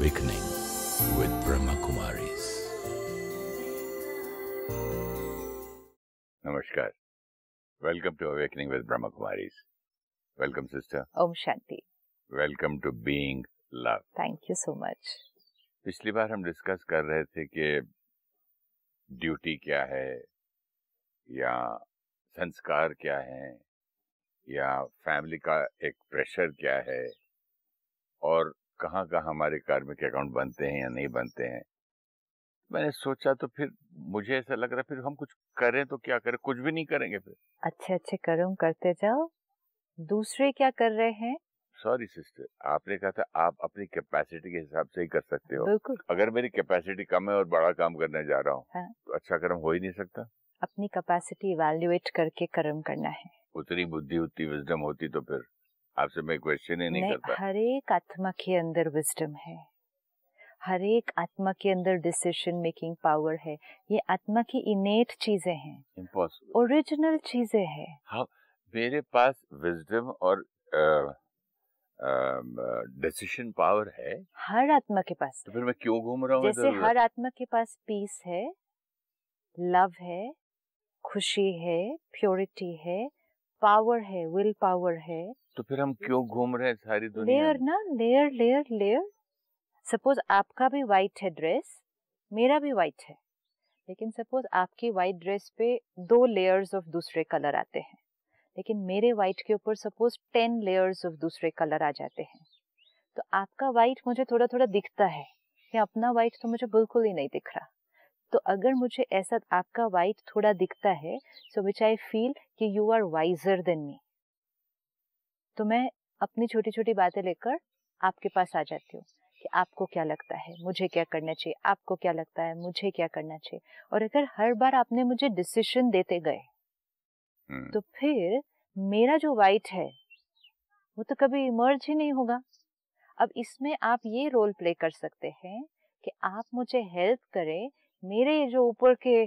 awakening with Brahma Kumaris. Namaskar. Welcome to Awakening with Brahma Kumaris. Welcome, sister. Om Shanti. Welcome to Being Love. Thank you so much. पिछली बार हम discuss कर रहे थे कि duty क्या है या संस्कार क्या है या फैमिली का एक प्रेशर क्या है और कहाँ कहाँ हमारे कार्मिक अकाउंट बनते हैं या नहीं बनते हैं मैंने सोचा तो फिर मुझे ऐसा लग रहा फिर हम कुछ करें तो क्या करें कुछ भी नहीं करेंगे फिर अच्छे अच्छे कर्म करते जाओ दूसरे क्या कर रहे हैं सॉरी सिस्टर आपने कहा था आप अपनी कैपेसिटी के हिसाब से ही कर सकते हो बिल्कुल अगर मेरी कैपेसिटी कम है और बड़ा काम करने जा रहा हूँ हाँ? तो अच्छा कर्म हो ही नहीं सकता अपनी कैपेसिटी इवेल्युएट करके कर्म करना है उतनी बुद्धि उतनी विजडम होती तो फिर आपसे मैं क्वेश्चन ही नहीं, नहीं करता हर एक आत्मा के अंदर विस्डम है हर एक आत्मा के अंदर डिसीजन मेकिंग पावर है ये आत्मा की इनेट चीजें हैं इम्पॉसिबल ओरिजिनल चीजें हैं हाँ मेरे पास विजडम और डिसीजन पावर है हर आत्मा के पास तो फिर मैं क्यों घूम रहा हूँ जैसे हर आत्मा के पास पीस है लव है खुशी है प्योरिटी है पावर है विल पावर है तो फिर हम क्यों घूम रहे हैं सारी दुनिया लेयर ना लेयर लेयर लेयर सपोज आपका भी वाइट है ड्रेस मेरा भी वाइट है लेकिन सपोज आपकी वाइट ड्रेस पे दो लेयर्स ऑफ दूसरे कलर आते हैं लेकिन मेरे वाइट के ऊपर सपोज टेन लेयर्स ऑफ दूसरे कलर आ जाते हैं तो आपका वाइट मुझे थोड़ा थोड़ा दिखता है कि अपना वाइट तो मुझे बिल्कुल ही नहीं दिख रहा तो अगर मुझे ऐसा आपका वाइट थोड़ा दिखता है सो विच आई फील कि you are wiser than me तो मैं अपनी छोटी छोटी बातें लेकर आपके पास आ जाती हूँ कि आपको क्या लगता है मुझे क्या करना चाहिए आपको क्या लगता है मुझे क्या करना चाहिए और अगर हर बार आपने मुझे डिसीजन देते गए हम्म। तो फिर मेरा जो वाइट है वो तो कभी इमर्ज ही नहीं होगा अब इसमें आप ये रोल प्ले कर सकते हैं कि आप मुझे हेल्प करें मेरे जो ऊपर के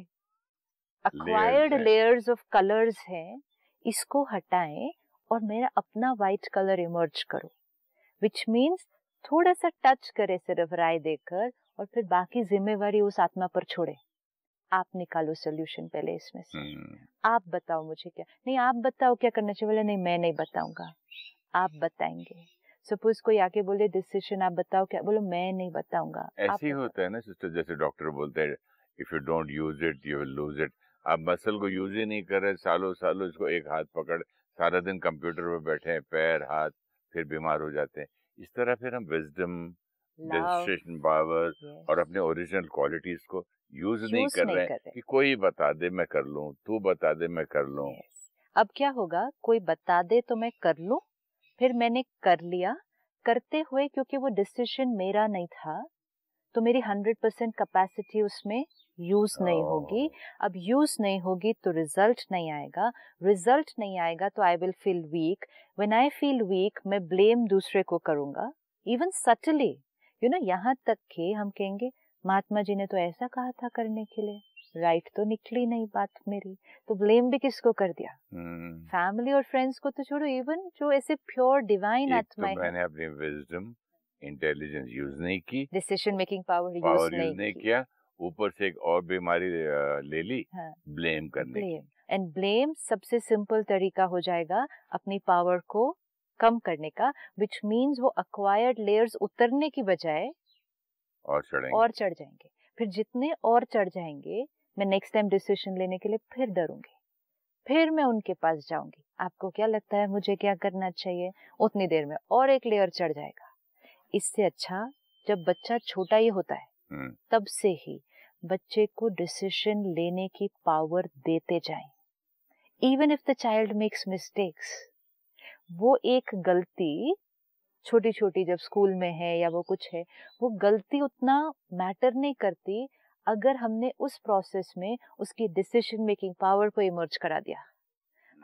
अक्वायर्ड लेयर्स ऑफ कलर्स हैं इसको हटाएं और मेरा अपना वाइट कलर इमर्ज करो विच मीन्स थोड़ा सा टच करे सिर्फ राय देकर और फिर बाकी जिम्मेवारी उस आत्मा पर छोड़े आप निकालो सोल्यूशन पहले इसमें से हम्म। आप बताओ मुझे क्या नहीं आप बताओ क्या करना चाहिए बोले नहीं मैं नहीं बताऊंगा आप बताएंगे सपोज कोई आके बोले डिसीजन आप बताओ क्या बोलो मैं नहीं बताऊंगा ऐसे ही होता है ना सिस्टर जैसे डॉक्टर बोलते हैं if you don't use it you will lose it आप मसल को यूज ही नहीं कर रहे सालों सालों इसको एक हाथ पकड़ सारा दिन कंप्यूटर पर बैठे हैं पैर हाथ फिर बीमार हो जाते हैं इस तरह फिर हम विजडम डिस्ट्रेशन पावर और अपने ओरिजिनल क्वालिटीज को यूज नहीं कर नहीं रहे हैं कि कोई बता दे मैं कर लूं तू बता दे मैं कर लूं अब क्या होगा कोई बता दे तो मैं कर लूं फिर मैंने कर लिया करते हुए क्योंकि वो डिसीजन मेरा नहीं था तो मेरी हंड्रेड परसेंट कैपेसिटी उसमें यूज नहीं होगी हाँ। अब यूज नहीं होगी तो रिजल्ट नहीं आएगा रिजल्ट नहीं आएगा तो I will feel weak when I feel weak मैं ब्लेम दूसरे को करूंगा इवन सटली यू नो यहाँ तक कि हम कहेंगे महात्मा जी ने तो ऐसा कहा था करने के लिए राइट right तो निकली नहीं बात मेरी तो ब्लेम भी किसको कर दिया फैमिली हम्म। hmm. और फ्रेंड्स को तो छोड़ो इवन जो ऐसे प्योर तो डिवाइन आत्मा तो मैंने अपनी विजडम इंटेलिजेंस यूज नहीं की डिसीजन मेकिंग पावर यूज नहीं किया ऊपर से एक और बीमारी ले ली हाँ। ब्लेम करने एंड ब्लेम सबसे सिंपल तरीका हो जाएगा अपनी पावर को कम करने का विच मीन्स वो अक्वायर्ड लेयर्स उतरने की बजाय और चढ़ेंगे और चढ़ जाएंगे फिर जितने और चढ़ जाएंगे मैं नेक्स्ट टाइम डिसीजन लेने के लिए फिर डरूंगी फिर मैं उनके पास जाऊंगी आपको क्या लगता है मुझे क्या करना चाहिए उतनी देर में और एक लेयर चढ़ जाएगा इससे अच्छा जब बच्चा छोटा ही होता है हम्म। तब से ही बच्चे को डिसीजन लेने की पावर देते जाए even if the child makes mistakes वो एक गलती छोटी छोटी जब स्कूल में है या वो कुछ है वो गलती उतना मैटर नहीं करती अगर हमने उस प्रोसेस में उसकी डिसीजन मेकिंग पावर को इमर्ज करा दिया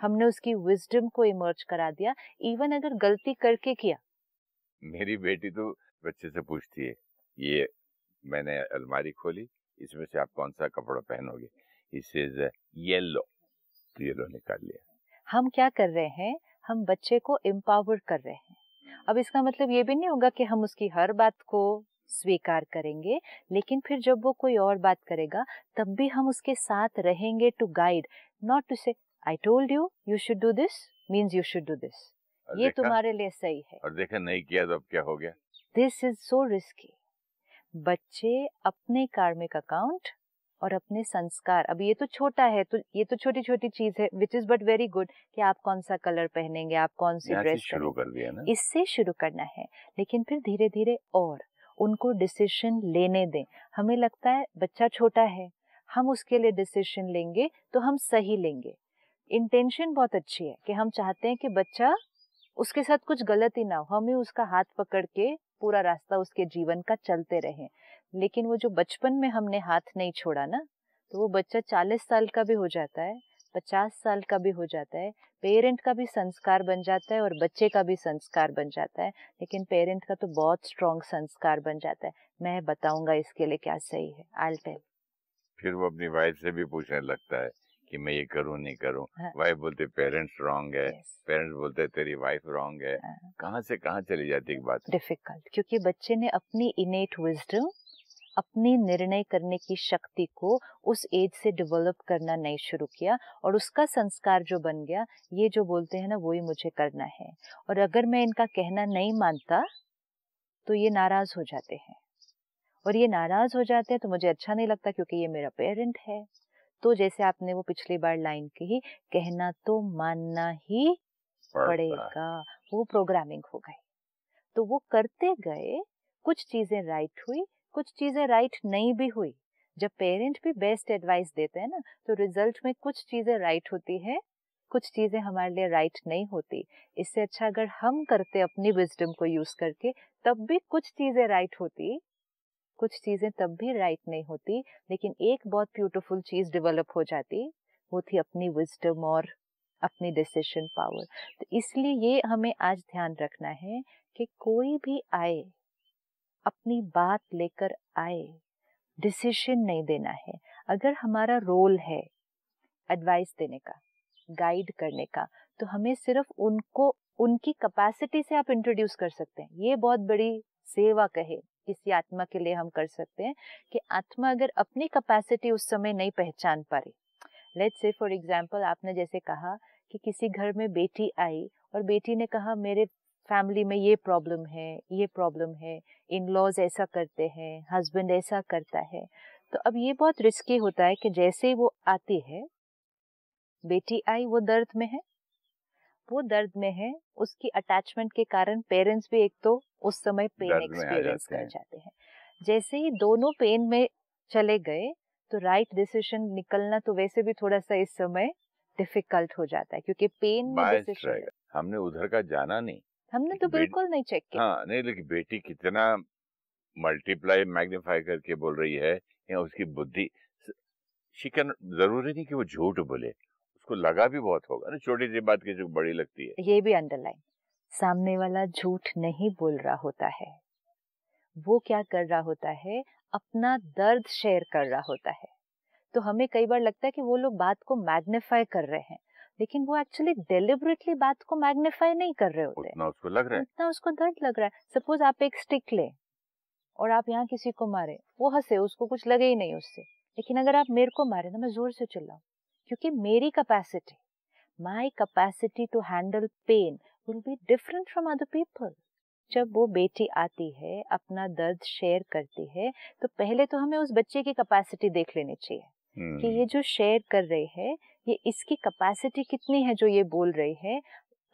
हमने उसकी विजडम को इमर्ज करा दिया इवन अगर गलती करके किया मेरी बेटी तो बच्चे से पूछती है ये मैंने अलमारी खोली इसमें से आप कौन सा कपड़ा पहनोगे इज येलो तो येलो निकाल लिया हम क्या कर रहे हैं हम बच्चे को एम्पावर कर रहे हैं अब इसका मतलब ये भी नहीं होगा कि हम उसकी हर बात को स्वीकार करेंगे लेकिन फिर जब वो कोई और बात करेगा तब भी हम उसके साथ रहेंगे to guide not to say I told you you should do this means you should do this ये तुम्हारे लिए सही है और देखा नहीं किया तो अब क्या हो गया दिस इज सो रिस्की बच्चे अपने कार्मिक अकाउंट और अपने संस्कार अब ये तो छोटा है तो ये तो छोटी छोटी चीज है which is but very good कि आप कौन सा कलर पहनेंगे आप कौन सी ड्रेस शुरू कर दिया ना इससे शुरू करना है लेकिन फिर धीरे धीरे और उनको डिसीशन लेने दें हमें लगता है बच्चा छोटा है हम उसके लिए डिसीशन लेंगे तो हम सही लेंगे इंटेंशन बहुत अच्छी है कि हम चाहते हैं कि बच्चा उसके साथ कुछ गलत ही ना हो हमें उसका हाथ पकड़ के पूरा रास्ता उसके जीवन का चलते रहे लेकिन वो जो बचपन में हमने हाथ नहीं छोड़ा ना तो वो बच्चा चालीस साल का भी हो जाता है पचास साल का भी हो जाता है पेरेंट का भी संस्कार बन जाता है और बच्चे का भी संस्कार बन जाता है लेकिन पेरेंट का तो बहुत स्ट्रॉन्ग संस्कार बन जाता है मैं बताऊंगा इसके लिए क्या सही है आई टेल फिर वो अपनी वाइफ से भी पूछने लगता है कि मैं ये करूं नहीं करूं हाँ। वाइफ बोलते पेरेंट्स रॉन्ग है पेरेंट्स बोलते तेरी वाइफ रॉन्ग है हाँ। कहाँ से कहाँ चली जाती एक बात डिफिकल्ट क्योंकि बच्चे ने अपनी इनेट विजडम अपनी निर्णय करने की शक्ति को उस एज से डेवलप करना नहीं शुरू किया और उसका संस्कार जो बन गया ये जो बोलते हैं ना वही मुझे करना है और अगर मैं इनका कहना नहीं मानता तो ये नाराज हो जाते हैं और ये नाराज हो जाते हैं तो मुझे अच्छा नहीं लगता क्योंकि ये मेरा पेरेंट है तो जैसे आपने वो पिछली बार लाइन कही कहना तो मानना ही पड़ेगा वो प्रोग्रामिंग हो गई तो वो करते गए कुछ चीजें राइट हुई कुछ चीजें राइट नहीं भी हुई जब पेरेंट भी बेस्ट एडवाइस देते हैं ना तो रिजल्ट में कुछ चीजें राइट होती है कुछ चीजें हमारे लिए राइट नहीं होती इससे अच्छा अगर हम करते अपनी विजडम को यूज करके तब भी कुछ चीजें राइट होती कुछ चीज़ें तब भी राइट नहीं होती लेकिन एक बहुत ब्यूटीफुल चीज़ डेवलप हो जाती वो थी अपनी विजडम और अपनी डिसीशन पावर तो इसलिए ये हमें आज ध्यान रखना है कि कोई भी आए अपनी बात लेकर आए डिसीशन नहीं देना है अगर हमारा रोल है एडवाइस देने का गाइड करने का तो हमें सिर्फ उनको उनकी कैपेसिटी से आप इंट्रोड्यूस कर सकते हैं ये बहुत बड़ी सेवा कहे किसी आत्मा के लिए हम कर सकते हैं कि आत्मा अगर अपनी कैपेसिटी उस समय नहीं पहचान पा रही लेट से फॉर एग्जाम्पल आपने जैसे कहा कि किसी घर में बेटी आई और बेटी ने कहा मेरे फैमिली में ये प्रॉब्लम है ये प्रॉब्लम है इन लॉज ऐसा करते हैं हस्बैंड ऐसा करता है तो अब ये बहुत रिस्की होता है कि जैसे ही वो आती है बेटी आई वो दर्द में है वो दर्द में है उसकी अटैचमेंट के कारण पेरेंट्स भी एक तो उस समय पेन एक्सपीरियंस कर जाते हैं जैसे ही दोनों पेन में चले गए तो राइट डिसीजन निकलना तो वैसे भी थोड़ा सा इस समय डिफिकल्ट हो जाता है क्योंकि पेन में हमने उधर का जाना नहीं हमने तो बिल्कुल नहीं चेक किया हाँ नहीं लेकिन बेटी कितना मल्टीप्लाई मैग्नीफाई करके बोल रही है या उसकी बुद्धि शिकन जरूरी नहीं कि वो झूठ बोले उसको लगा भी बहुत होगा ना छोटी सी बात किसी को बड़ी लगती है ये भी अंडरलाइन सामने वाला झूठ नहीं बोल रहा होता है वो क्या कर रहा होता है अपना दर्द शेयर कर रहा होता है तो हमें कई बार लगता है कि वो लोग बात को मैग्निफाई कर रहे हैं लेकिन वो एक्चुअली डेलिबरेटली बात को मैग्निफाई नहीं कर रहे होते उतना उसको लग रहा है उतना उसको दर्द लग रहा है सपोज आप एक स्टिक ले और आप यहाँ किसी को मारे वो हंसे उसको कुछ लगे ही नहीं उससे लेकिन अगर आप मेरे को मारे ना तो मैं जोर से चिल्लाऊ क्योंकि मेरी capacity my capacity to handle pain will be different from other people. जब वो बेटी आती है अपना दर्द शेयर करती है तो पहले तो हमें उस बच्चे की कैपेसिटी देख लेनी चाहिए hmm. कि ये जो शेयर कर रही है ये इसकी कैपेसिटी कितनी है जो ये बोल रही है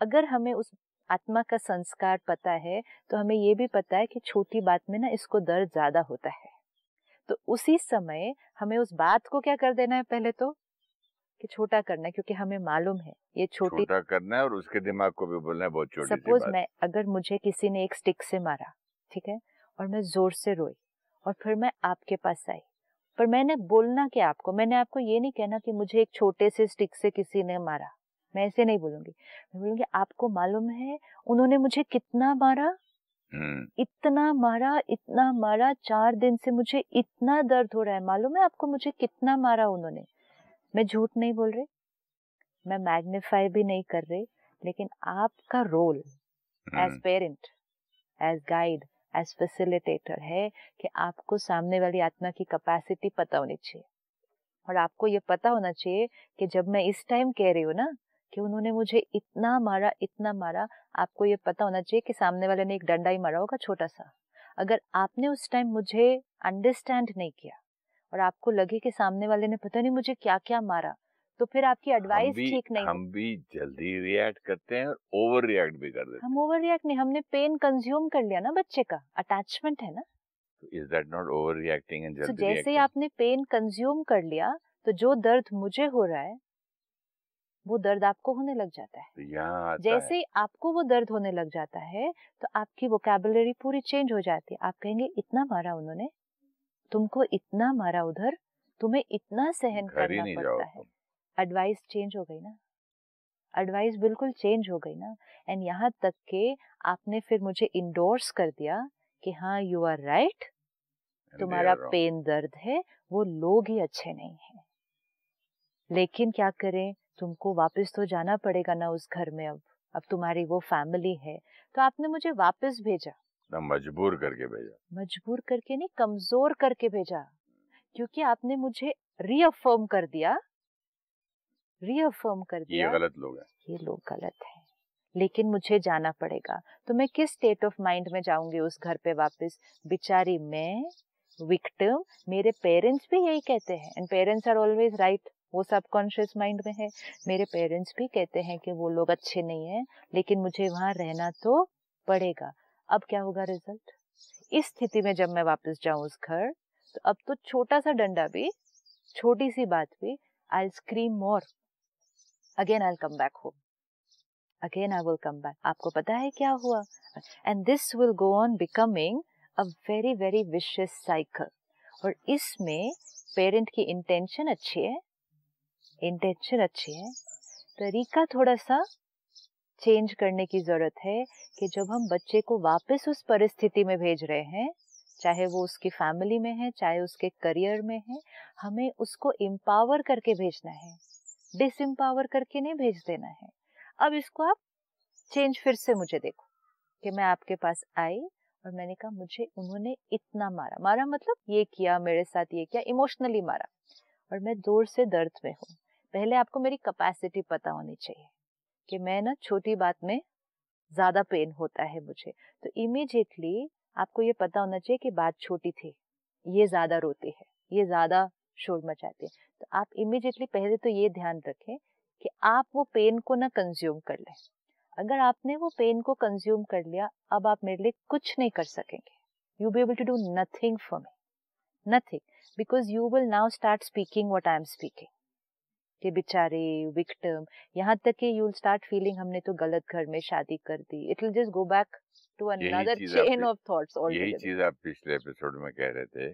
अगर हमें उस आत्मा का संस्कार पता है तो हमें ये भी पता है कि छोटी बात में ना इसको दर्द ज़्यादा होता है तो उसी समय हमें उस बात को क्या कर देना है पहले तो कि छोटा करना है क्योंकि हमें मालूम है ये छोटी छोटा करना है और उसके दिमाग को भी बोलना है बहुत छोटी सपोज मैं अगर मुझे किसी ने एक स्टिक से मारा ठीक है और मैं जोर से रोई और फिर मैं आपके पास आई पर मैंने बोलना क्या आपको मैंने आपको ये नहीं कहना कि मुझे एक छोटे से स्टिक से किसी ने मारा मैं ऐसे नहीं बोलूंगी मैं बोलूंगी आपको मालूम है उन्होंने मुझे कितना मारा हम्म। इतना मारा इतना मारा चार दिन से मुझे इतना दर्द हो रहा है मालूम है आपको मुझे कितना मारा उन्होंने मैं झूठ नहीं बोल रही मैं मैग्निफाई भी नहीं कर रही लेकिन आपका role as parent as guide as facilitator है कि आपको सामने वाली आत्मा की कैपेसिटी पता होनी चाहिए और आपको ये पता होना चाहिए कि जब मैं इस टाइम कह रही हूँ ना कि उन्होंने मुझे इतना मारा इतना मारा आपको ये पता होना चाहिए कि सामने वाले ने एक डंडा ही मारा होगा छोटा सा अगर आपने उस टाइम मुझे अंडरस्टैंड नहीं किया और आपको लगे कि सामने वाले ने पता नहीं मुझे क्या क्या मारा तो फिर आपकी एडवाइस ठीक नहीं हम भी जल्दी रिएक्ट करते हैं और ओवर रिएक्ट भी कर देते हम ओवर रिएक्ट नहीं हमने पेन कंज्यूम कर लिया ना बच्चे का अटैचमेंट है ना is that not overreacting and जल्दी जैसे ही आपने पेन कंज्यूम कर लिया तो जो दर्द मुझे हो रहा है वो दर्द आपको होने लग जाता है जैसे ही आपको वो दर्द होने लग जाता है तो आपकी वोकेबुलरी पूरी चेंज हो जाती है आप कहेंगे इतना मारा उन्होंने तुमको इतना मारा उधर तुम्हें इतना सहन करना पड़ता है एडवाइस चेंज हो गई ना एडवाइस बिल्कुल चेंज हो गई ना एंड यहाँ तक के आपने फिर मुझे इंडोर्स कर दिया कि हाँ यू आर राइट तुम्हारा पेन दर्द है वो लोग ही अच्छे नहीं है लेकिन क्या करें तुमको वापस तो जाना पड़ेगा ना उस घर में अब अब तुम्हारी वो फैमिली है तो आपने मुझे वापस भेजा ना मजबूर करके भेजा मजबूर करके नहीं कमजोर करके भेजा क्योंकि आपने मुझे रीअफर्म कर दिया रीअफर्म कर दिया ये गलत लोग हैं ये लोग गलत हैं लेकिन मुझे जाना पड़ेगा तो मैं किस स्टेट ऑफ माइंड में जाऊंगी उस घर पे वापस बिचारी मैं विक्टिम मेरे पेरेंट्स भी यही कहते हैं and parents are always right वो सबकॉन्शियस माइंड में है मेरे पेरेंट्स भी कहते हैं कि वो लोग अच्छे नहीं हैं लेकिन मुझे वहाँ रहना तो पड़ेगा अब क्या होगा रिजल्ट इस स्थिति में जब मैं वापस जाऊं उस घर तो अब तो छोटा सा डंडा भी छोटी सी बात भी I scream more again I come back home again I will come back आपको पता है क्या हुआ and this will go on becoming a very very vicious cycle और इसमें पेरेंट की इंटेंशन अच्छी है इंटेंशन अच्छी है तरीका थोड़ा सा चेंज करने की ज़रूरत है कि जब हम बच्चे को वापस उस परिस्थिति में भेज रहे हैं चाहे वो उसकी फैमिली में है चाहे उसके करियर में है हमें उसको एम्पावर करके भेजना है डिसम्पावर करके नहीं भेज देना है अब इसको आप चेंज फिर से मुझे देखो कि मैं आपके पास आई और मैंने कहा मुझे उन्होंने इतना मारा मारा मतलब ये किया मेरे साथ ये किया इमोशनली मारा और मैं दूर से दर्द में हूँ पहले आपको मेरी कैपेसिटी पता होनी चाहिए कि मैं ना छोटी बात में ज़्यादा पेन होता है मुझे तो इमीजिएटली आपको ये पता होना चाहिए कि बात छोटी थी ये ज़्यादा रोती है ये ज़्यादा शोर मचाती है तो आप इमीजिएटली पहले तो ये ध्यान रखें कि आप वो पेन को ना कंज्यूम कर लें अगर आपने वो पेन को कंज्यूम कर लिया अब आप मेरे लिए कुछ नहीं कर सकेंगे you be able to do nothing for me nothing because you will now start speaking what I am speaking कि बेचारे विक्टम यहाँ तक कि यू स्टार्ट फीलिंग हमने तो गलत घर में शादी कर दी it will just go back to another chain of thoughts all यही चीज आप पिछले एपिसोड में कह रहे थे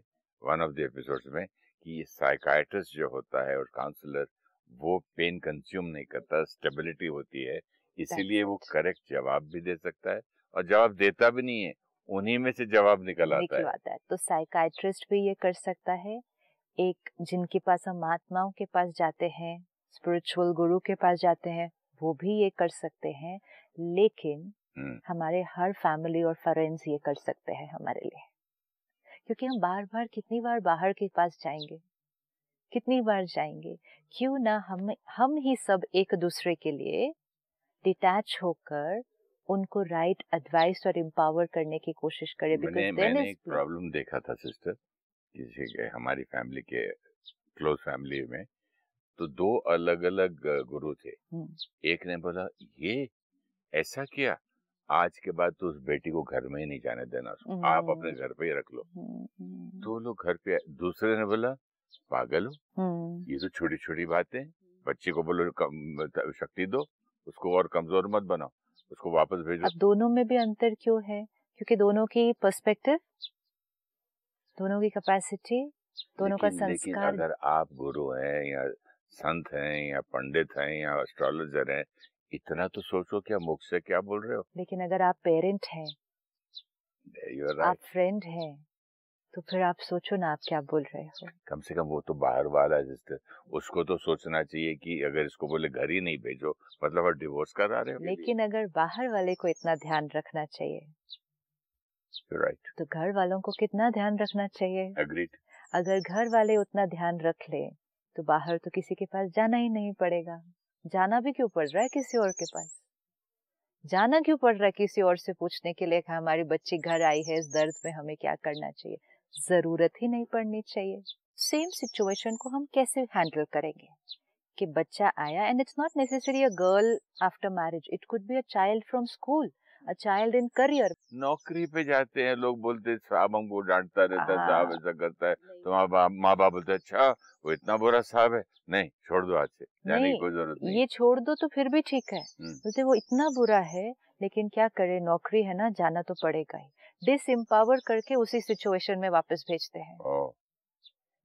वन ऑफ द एपिसोड्स में कि साइकाइट्रिस्ट जो होता है और काउंसलर वो पेन कंज्यूम नहीं करता स्टेबिलिटी होती है इसीलिए वो करेक्ट जवाब भी दे सकता है और जवाब देता भी नहीं है उन्हीं में से जवाब निकल आता है, है। तो साइकाइट्रिस्ट भी ये कर सकता है एक जिनके पास हम महात्माओं के पास जाते हैं स्पिरिचुअल गुरु के पास जाते हैं वो भी ये कर सकते हैं लेकिन हम्म। हमारे हर फैमिली और फ्रेंड्स ये कर सकते हैं हमारे लिए क्योंकि हम बार बार कितनी बार बाहर के पास जाएंगे कितनी बार जाएंगे क्यों ना हम हम ही सब एक दूसरे के लिए डिटैच होकर उनको राइट एडवाइस और एम्पावर करने की कोशिश करें बिकॉज मैंने एक प्रॉब्लम देखा था सिस्टर किसी हमारी फैमिली के क्लोज फैमिली में तो दो अलग अलग गुरु थे एक ने बोला ये ऐसा किया आज के बाद तो उस बेटी को घर में ही नहीं जाने देना उसको आप अपने घर पे ही रख लो तो लोग घर पे दूसरे ने बोला पागल हो ये तो छोटी छोटी बातें बच्ची को बोलो शक्ति दो उसको और कमजोर मत बनाओ उसको वापस भेजो अब दोनों में भी अंतर क्यों है क्योंकि दोनों की पर्सपेक्टिव दोनों की कैपेसिटी दोनों का संस्कार अगर आप गुरु हैं या संत हैं या पंडित हैं या एस्ट्रोलॉजर हैं इतना तो सोचो क्या मुख से क्या बोल रहे हो लेकिन अगर आप पेरेंट हैं right. आप फ्रेंड हैं तो फिर आप सोचो ना आप क्या बोल रहे हो कम से कम वो तो बाहर वाला जिस उसको तो सोचना चाहिए कि अगर इसको बोले घर ही नहीं भेजो मतलब आप डिवोर्स करा रहे हो लेकिन अगर बाहर वाले को इतना ध्यान रखना चाहिए right. तो घर वालों को कितना ध्यान रखना चाहिए Agreed. अगर घर वाले उतना ध्यान रख ले तो बाहर तो किसी के पास जाना ही नहीं पड़ेगा जाना भी क्यों पड़ रहा है किसी और के पास जाना क्यों पड़ रहा है किसी और से पूछने के लिए हमारी बच्ची घर आई है इस दर्द में हमें क्या करना चाहिए जरूरत ही नहीं पड़नी चाहिए सेम सिचुएशन को हम कैसे हैंडल करेंगे कि बच्चा आया and it's not necessary a girl after marriage it could be a child from school a child in career नौकरी पे जाते हैं लोग बोलते साहब हमको डांटता रहता है हाँ। साहब ऐसा करता है तो माँ बाप माँ बाप बोलते अच्छा वो इतना बुरा साहब है नहीं छोड़ दो आज से जाने की कोई जरूरत नहीं ये छोड़ दो तो फिर भी ठीक है हम्म। बोलते वो इतना बुरा है लेकिन क्या करे नौकरी है ना जाना तो पड़ेगा ही डिस करके उसी सिचुएशन में वापस भेजते हैं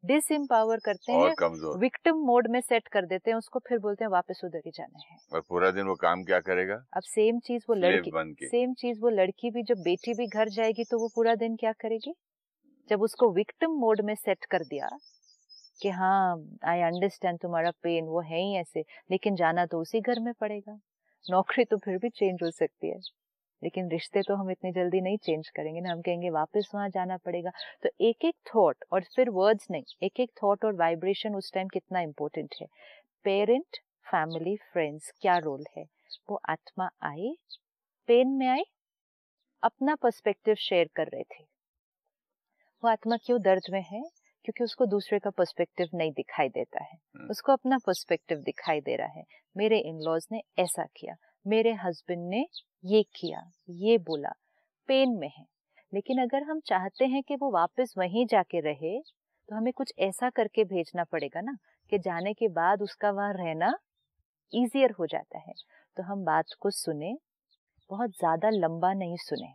डिस इम्पावर करते हैं विक्टिम मोड में सेट कर देते हैं उसको फिर बोलते हैं वापस उधर ही जाना है और पूरा दिन वो काम क्या करेगा अब सेम चीज वो लड़की सेम चीज वो लड़की भी जब बेटी भी घर जाएगी तो वो पूरा दिन क्या करेगी जब उसको विक्टिम मोड में सेट कर दिया कि हाँ आई अंडरस्टैंड तुम्हारा पेन वो है ही ऐसे लेकिन जाना तो उसी घर में पड़ेगा नौकरी तो फिर भी चेंज हो सकती है लेकिन रिश्ते तो हम इतनी जल्दी नहीं चेंज करेंगे ना हम कहेंगे वापस वहाँ जाना पड़ेगा तो एक एक थॉट और फिर वर्ड्स नहीं एक एक थॉट और वाइब्रेशन उस टाइम कितना इम्पोर्टेंट है पेरेंट फैमिली फ्रेंड्स क्या रोल है वो आत्मा आई पेन में आई अपना पर्सपेक्टिव शेयर कर रहे थे वो आत्मा क्यों दर्द में है क्योंकि उसको दूसरे का पर्सपेक्टिव नहीं दिखाई देता है हम्म। उसको अपना पर्सपेक्टिव दिखाई दे रहा है मेरे इन लॉज ने ऐसा किया मेरे हस्बैंड ने ये किया ये बोला पेन में है लेकिन अगर हम चाहते हैं कि वो वापस वहीं जाके रहे तो हमें कुछ ऐसा करके भेजना पड़ेगा ना कि जाने के बाद उसका वहाँ रहना ईजियर हो जाता है तो हम बात को सुने बहुत ज़्यादा लंबा नहीं सुने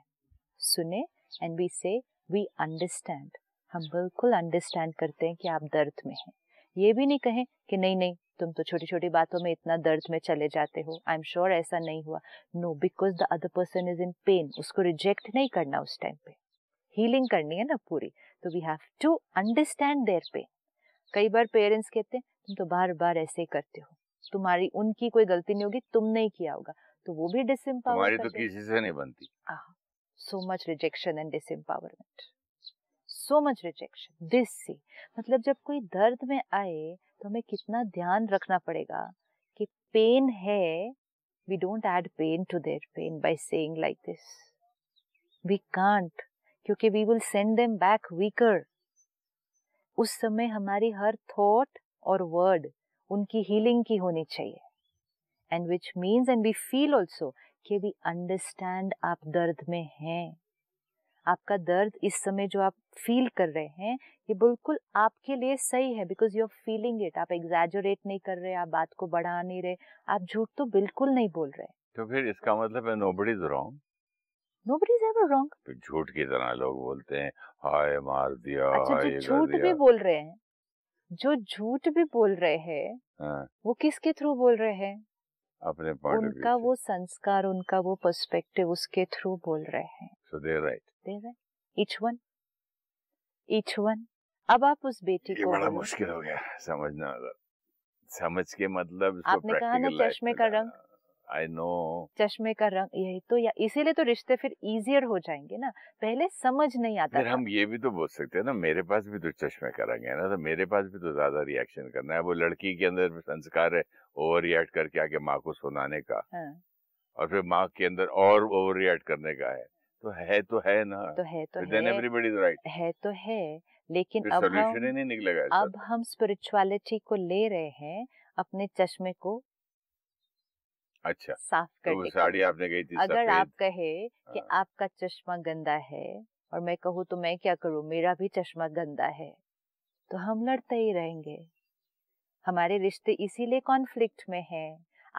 सुने and we say we understand हम बिल्कुल अंडरस्टैंड करते हैं कि आप दर्द में हैं ये भी नहीं कहें कि नहीं नहीं तुम तो छोटी छोटी बातों में इतना दर्द में चले जाते हो आई एम श्योर ऐसा नहीं हुआ no because the other person is in pain उसको रिजेक्ट नहीं करना उस टाइम पे हीलिंग करनी है ना पूरी तो we have to understand their pain कई बार पेरेंट्स कहते हैं तुम तो बार बार ऐसे ही करते हो तुम्हारी उनकी कोई गलती नहीं होगी तुमने ही किया होगा तो वो भी डिसम्पावर तुम्हारी तो किसी से नहीं बनती so much rejection and disempowerment so much rejection this से मतलब जब कोई दर्द में आए तो हमें कितना ध्यान रखना पड़ेगा कि पेन है we don't add pain to their pain by saying like this we can't क्योंकि we will send them back weaker उस समय हमारी हर थॉट और वर्ड उनकी हीलिंग की होनी चाहिए and which means and we feel also कि वी अंडरस्टैंड आप दर्द में हैं आपका दर्द इस समय जो आप फील कर रहे हैं ये बिल्कुल आपके लिए सही है because you are feeling it आप एग्जेजरेट नहीं कर रहे आप बात को बढ़ा नहीं रहे आप झूठ तो बिल्कुल नहीं बोल रहे तो फिर इसका मतलब है nobody is wrong nobody is ever wrong तो झूठ की तरह लोग बोलते हैं हाय मार दिया अच्छा जो झूठ भी बोल रहे हैं जो झूठ भी बोल रहे हैं हाँ। वो किसके थ्रू बोल रहे हैं अपने उनका वो संस्कार उनका वो पर्सपेक्टिव उसके थ्रू बोल रहे हैं so they right there right each one each one अब आप उस बेटी को बड़ा मुश्किल हो गया समझना समझ के मतलब आपने कहा ना चश्मे का रंग आई नो चश्मे का रंग यही तो या इसीलिए तो रिश्ते फिर इजियर हो जाएंगे ना पहले समझ नहीं आता फिर हम ये भी तो बोल सकते हैं ना मेरे पास भी तो चश्मे का रंग है ना तो मेरे पास भी तो ज्यादा रिएक्शन करना है वो लड़की के अंदर संस्कार है ओवर रिएक्ट करके आके माँ को सुनाने का हाँ। और फिर माँ के अंदर और ओवर रिएक्ट करने का है तो है तो है ना तो है तो then है right. है तो है लेकिन अब हम ही निकलेगा अब हम स्पिरिचुअलिटी को ले रहे हैं अपने चश्मे को अच्छा साफ कर तो साड़ी आपने कही थी अगर आप कहे कि हाँ। आपका चश्मा गंदा है और मैं कहूँ तो मैं क्या करूँ मेरा भी चश्मा गंदा है तो हम लड़ते ही रहेंगे हमारे रिश्ते इसीलिए कॉन्फ्लिक्ट में हैं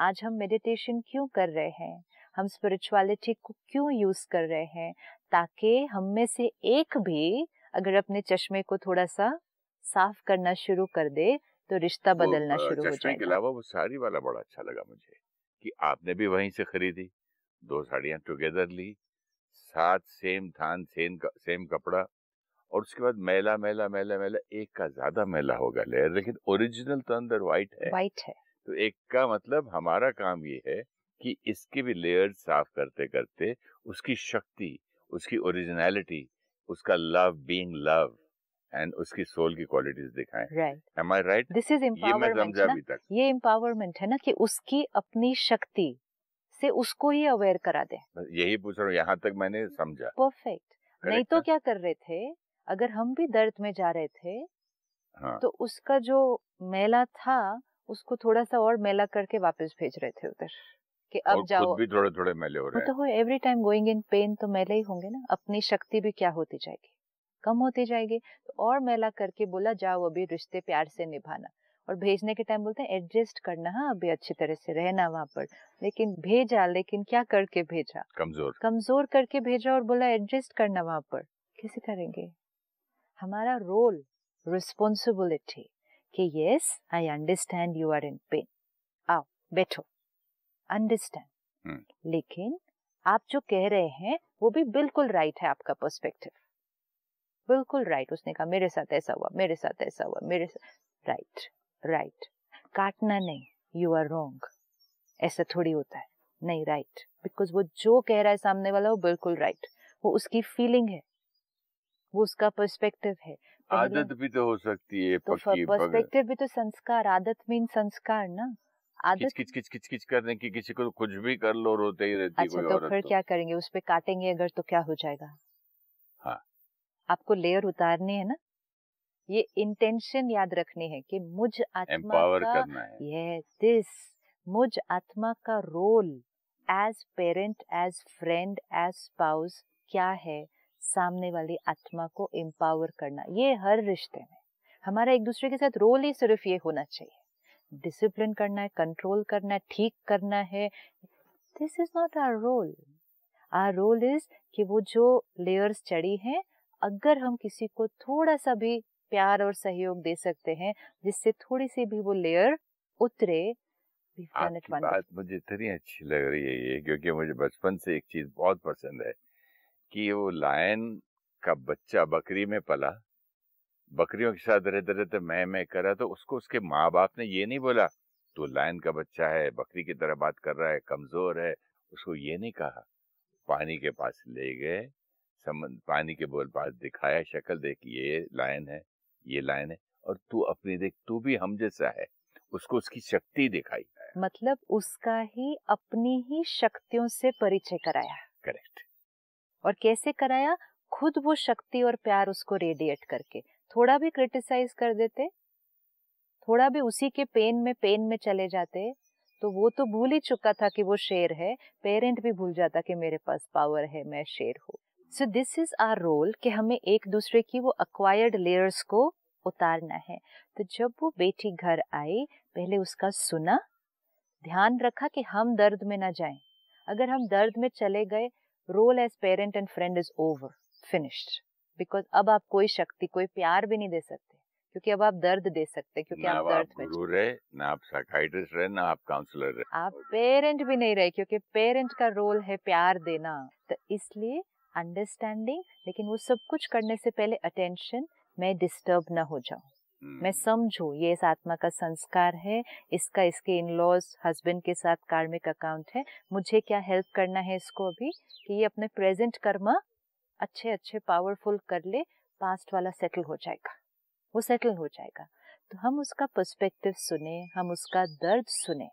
आज हम मेडिटेशन क्यों कर रहे हैं हम स्पिरिचुअलिटी को क्यों यूज़ कर रहे हैं ताकि हम में से एक भी अगर अपने चश्मे को थोड़ा सा साफ करना शुरू कर दे तो रिश्ता बदलना शुरू हो जाएगा के अलावा वो साड़ी वाला बड़ा अच्छा लगा मुझे कि आपने भी वहीं से खरीदी दो साड़ियाँ टुगेदर ली साथ सेम थान सेम सेम कपड़ा और उसके बाद मैला मैला मैला मैला एक का ज्यादा मैला होगा लेयर लेकिन ओरिजिनल तो अंदर व्हाइट है व्हाइट है तो एक का मतलब हमारा काम ये है कि इसके भी लेयर्स साफ करते करते उसकी शक्ति उसकी ओरिजिनलिटी उसका लव बीइंग लव एंड उसकी सोल की क्वालिटीज दिखाएं right am I right this is empowerment ये एम्पावरमेंट है ना कि उसकी अपनी शक्ति से उसको ही अवेयर करा दे यही पूछ रहा हूँ यहाँ तक मैंने समझा परफेक्ट नहीं तो क्या कर रहे थे अगर हम भी दर्द में जा रहे थे हाँ. तो उसका जो मेला था उसको थोड़ा सा और मेला करके वापस भेज रहे थे उधर कि अब जाओ भी थोड़े थोड़े मैले हो रहे मतलब हैं तो every time going in pain तो मैले ही होंगे ना अपनी शक्ति भी क्या होती जाएगी कम होती जाएगी तो और मेला करके बोला जाओ अभी रिश्ते प्यार से निभाना और भेजने के टाइम बोलते हैं एडजस्ट करना है हाँ, अभी अच्छी तरह से रहना वहाँ पर लेकिन भेजा लेकिन क्या करके भेजा कमजोर कमजोर करके भेजा और बोला एडजस्ट करना वहाँ पर कैसे करेंगे हमारा रोल रिस्पॉन्सिबिलिटी कि yes I understand you are in pain आओ बैठो अंडरस्टैंड hmm. लेकिन आप जो कह रहे हैं वो भी बिल्कुल राइट है आपका पर्सपेक्टिव बिल्कुल राइट उसने कहा मेरे साथ ऐसा हुआ मेरे साथ ऐसा हुआ मेरे साथ राइट राइट काटना नहीं यू आर रॉन्ग ऐसा थोड़ी होता है नहीं राइट बिकॉज वो जो कह रहा है सामने वाला वो बिल्कुल राइट वो उसकी फीलिंग है वो उसका पर्सपेक्टिव है आदत भी तो हो सकती है तो पर्सपेक्टिव भी तो संस्कार आदत मीन संस्कार ना आदत किच किच किच किच करने की किसी को तो कुछ भी कर लो रोते ही रहती अच्छा, कोई तो फिर तो। क्या करेंगे उस पर काटेंगे अगर तो क्या हो जाएगा हाँ आपको लेयर उतारनी है ना ये इंटेंशन याद रखनी है कि मुझ आत्मा का करना है मुझ आत्मा का role as parent as friend as spouse क्या है सामने वाली आत्मा को एम्पावर करना ये हर रिश्ते में हमारा एक दूसरे के साथ रोल ही सिर्फ ये होना चाहिए डिसिप्लिन करना है कंट्रोल करना है ठीक करना है this is not our role our role is कि वो जो लेयर्स चढ़ी हैं अगर हम किसी को थोड़ा सा भी प्यार और सहयोग दे सकते हैं जिससे थोड़ी सी भी वो लेयर उतरे बात मुझे इतनी अच्छी लग रही है ये क्योंकि मुझे बचपन से एक चीज बहुत पसंद है कि वो लायन का बच्चा बकरी में पला बकरियों के साथ रहते रहते मैं मैं करा तो उसको उसके माँ बाप ने ये नहीं बोला तो लाइन का बच्चा है बकरी की तरह बात कर रहा है कमजोर है उसको ये नहीं कहा पानी के पास ले गए पानी के बोल पास दिखाया शक्ल देख ये लायन है ये लायन है और तू अपनी देख तू भी हम जैसा है उसको उसकी शक्ति दिखाई मतलब उसका ही अपनी ही शक्तियों से परिचय कराया करेक्ट और कैसे कराया खुद वो शक्ति और प्यार उसको रेडिएट करके थोड़ा भी क्रिटिसाइज कर देते थोड़ा भी उसी के पेन में पेन में चले जाते तो वो तो भूल ही चुका था कि वो शेर है पेरेंट भी भूल जाता कि मेरे पास पावर है मैं शेर हूँ so this is our role कि हमें एक दूसरे की वो अक्वायर्ड लेयर्स को उतारना है तो जब वो बेटी घर आई पहले उसका सुना ध्यान रखा कि हम दर्द में ना जाएं अगर हम दर्द में चले गए role as parent and friend is over finished because अब आप कोई शक्ति कोई प्यार भी नहीं दे सकते क्योंकि अब आप दर्द दे सकते क्योंकि आप दर्द आप गुरु रहे ना आप साइकाइट्रिस्ट रहे ना आप काउंसलर रहे आप पेरेंट भी नहीं रहे क्योंकि पेरेंट का रोल है प्यार देना तो इसलिए अंडरस्टैंडिंग लेकिन वो सब कुछ करने से पहले अटेंशन मैं डिस्टर्ब ना हो जाऊं हम्म। मैं समझू ये इस आत्मा का संस्कार है इसका इसके इन लॉज हस्बैंड के साथ कार्मिक अकाउंट है मुझे क्या हेल्प करना है इसको अभी कि ये अपने प्रेजेंट कर्म अच्छे अच्छे पावरफुल कर ले पास्ट वाला सेटल हो जाएगा वो सेटल हो जाएगा तो हम उसका पर्सपेक्टिव सुने हम उसका दर्द सुने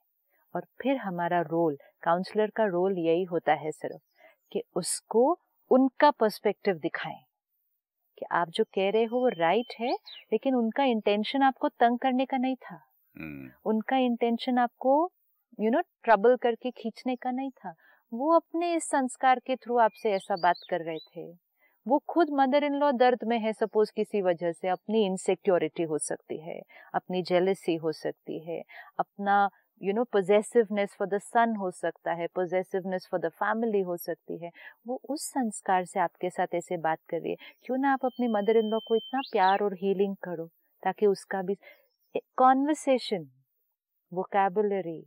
और फिर हमारा रोल काउंसलर का रोल यही होता है सिर्फ कि उसको उनका पर्सपेक्टिव दिखाएं कि आप जो कह रहे हो वो राइट है लेकिन उनका इंटेंशन आपको तंग करने का नहीं था हम्म। उनका इंटेंशन आपको यू नो ट्रबल करके खींचने का नहीं था वो अपने इस संस्कार के थ्रू आपसे ऐसा बात कर रहे थे वो खुद मदर इन लॉ दर्द में है सपोज किसी वजह से अपनी इनसेक्योरिटी हो सकती है अपनी जेलसी हो सकती है अपना you know possessiveness for the son हो सकता है पोजेसिवनेस फॉर द फैमिली हो सकती है वो उस संस्कार से आपके साथ ऐसे बात कर रही है क्यों ना आप अपनी मदर इन लॉ को इतना प्यार और हीलिंग करो ताकि उसका भी conversation vocabulary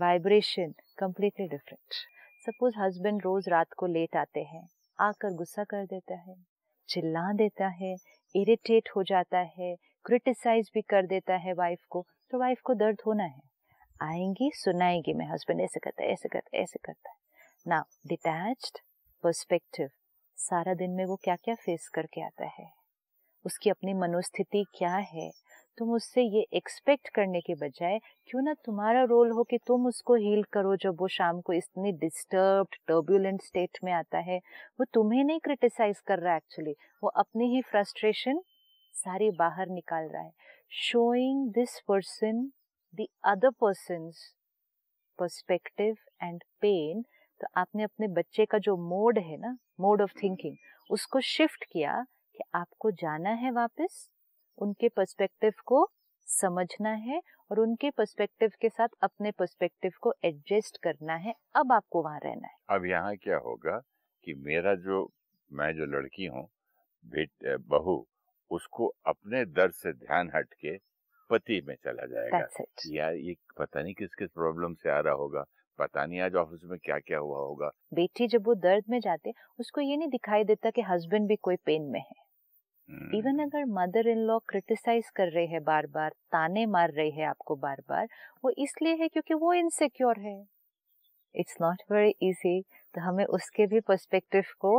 vibration completely different suppose husband रोज रात को लेट आते हैं आकर गुस्सा कर देता है चिल्ला देता है इरिटेट हो जाता है क्रिटिसाइज भी कर देता है वाइफ को तो वाइफ को दर्द होना है आएंगी सुनाएगी मैं हस्बैंड ऐसे करता है ऐसे करता है ऐसे करता है ना डिटैच परस्पेक्टिव सारा दिन में वो क्या क्या फेस करके आता है उसकी अपनी मनोस्थिति क्या है तुम उससे ये एक्सपेक्ट करने के बजाय क्यों ना तुम्हारा रोल हो कि तुम उसको हील करो जब वो शाम को इतनी डिस्टर्ब टर्बुलेंट स्टेट में आता है वो तुम्हें नहीं क्रिटिसाइज कर रहा है एक्चुअली वो अपनी ही फ्रस्ट्रेशन सारी बाहर निकाल रहा है showing this person the other person perspective and pain तो आपने अपने बच्चे का जो मोड है ना मोड ऑफ थिंकिंग उसको शिफ्ट किया कि आपको जाना है वापस उनके पर्सपेक्टिव को समझना है और उनके पर्सपेक्टिव के साथ अपने पर्सपेक्टिव को एडजस्ट करना है अब आपको वहां रहना है अब यहाँ क्या होगा कि मेरा जो मैं जो लड़की हूँ बहू उसको अपने दर से ध्यान हट के पति में चला जाएगा यार ये पता नहीं किस किस प्रॉब्लम से आ रहा होगा पता नहीं आज ऑफिस में क्या क्या हुआ होगा बेटी जब वो दर्द में जाते उसको ये नहीं दिखाई देता कि हस्बैंड भी कोई पेन में है इवन हम्म। अगर मदर इन लॉ क्रिटिसाइज कर रहे हैं बार बार ताने मार रहे है आपको बार बार वो इसलिए है क्योंकि वो इनसिक्योर है इट्स नॉट वेरी इजी तो हमें उसके भी पर्सपेक्टिव को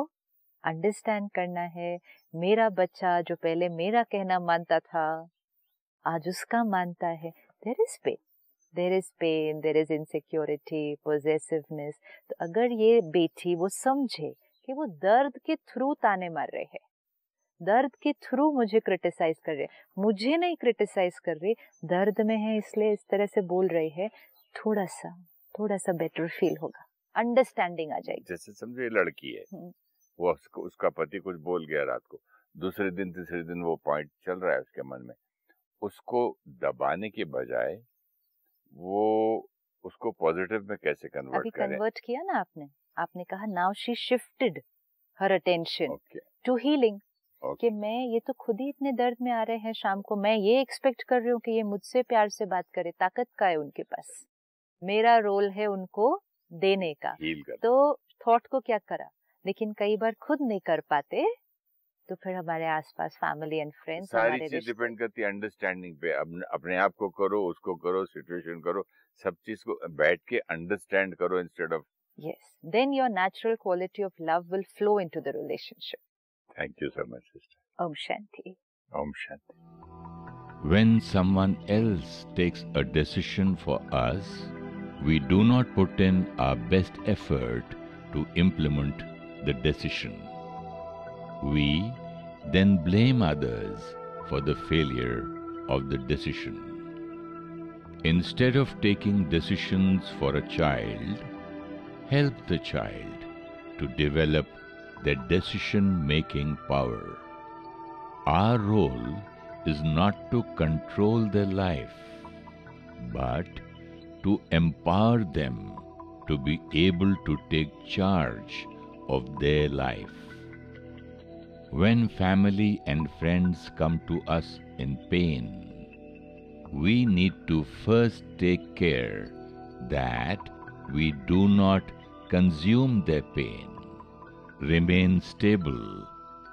अंडरस्टैंड करना है मेरा बच्चा जो पहले मेरा कहना मानता था आज उसका मानता है there is pain there is pain there is insecurity possessiveness तो अगर ये बेटी वो समझे कि वो दर्द के थ्रू ताने मार रहे हैं दर्द के थ्रू मुझे क्रिटिसाइज कर रहे मुझे नहीं क्रिटिसाइज कर रहे दर्द में है इसलिए इस तरह से बोल रहे हैं थोड़ा सा थोड़ा सा बेटर फील होगा अंडरस्टैंडिंग आ जाएगी जैसे समझो लड़की है हम्म। वो उसको उसका पति कुछ बोल गया रात को दूसरे दिन तीसरे दिन वो पॉइंट चल रहा है उसके मन में उसको दबाने के बजाय वो उसको पॉजिटिव में कैसे कन्वर्ट अभी कन्वर्ट किया ना आपने आपने कहा now she shifted her attention to healing कि मैं ये तो खुद ही इतने दर्द में आ रहे हैं शाम को मैं ये एक्सपेक्ट कर रही हूँ कि ये मुझसे प्यार से बात करे ताकत का है उनके पास मेरा रोल है उनको देने का तो थॉट को क्या करा लेकिन कई बार खुद नहीं कर पाते तो फिर हमारे आसपास फैमिली एंड फ्रेंड्स सारी चीज डिपेंड करती है अंडरस्टैंडिंग पे अपने आप को करो उसको करो सिचुएशन करो सब चीज को बैठ के अंडरस्टैंड करो instead of yes then your natural quality of love will flow into the relationship Thank you so much, sister. Om Shanti. Om Shanti. When someone else takes a decision for us, we do not put in our best effort to implement the decision. We then blame others for the failure of the decision. Instead of taking decisions for a child, help the child to develop their decision-making power. Our role is not to control their life, but to empower them to be able to take charge of their life. When family and friends come to us in pain, we need to first take care that we do not consume their pain remain stable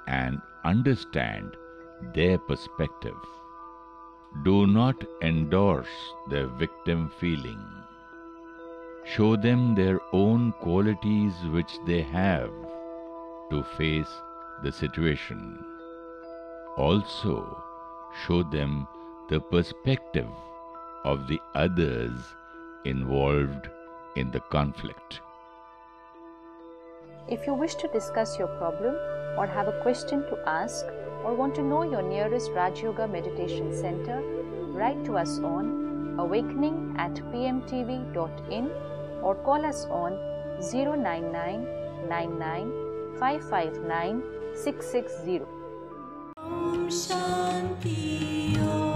and understand their perspective. Do not endorse their victim feeling. Show them their own qualities which they have to face the situation. Also, show them the perspective of the others involved in the conflict. If you wish to discuss your problem or have a question to ask or want to know your nearest Raj Yoga Meditation Center, write to us on awakening at pmtv.in or call us on 099 559 660.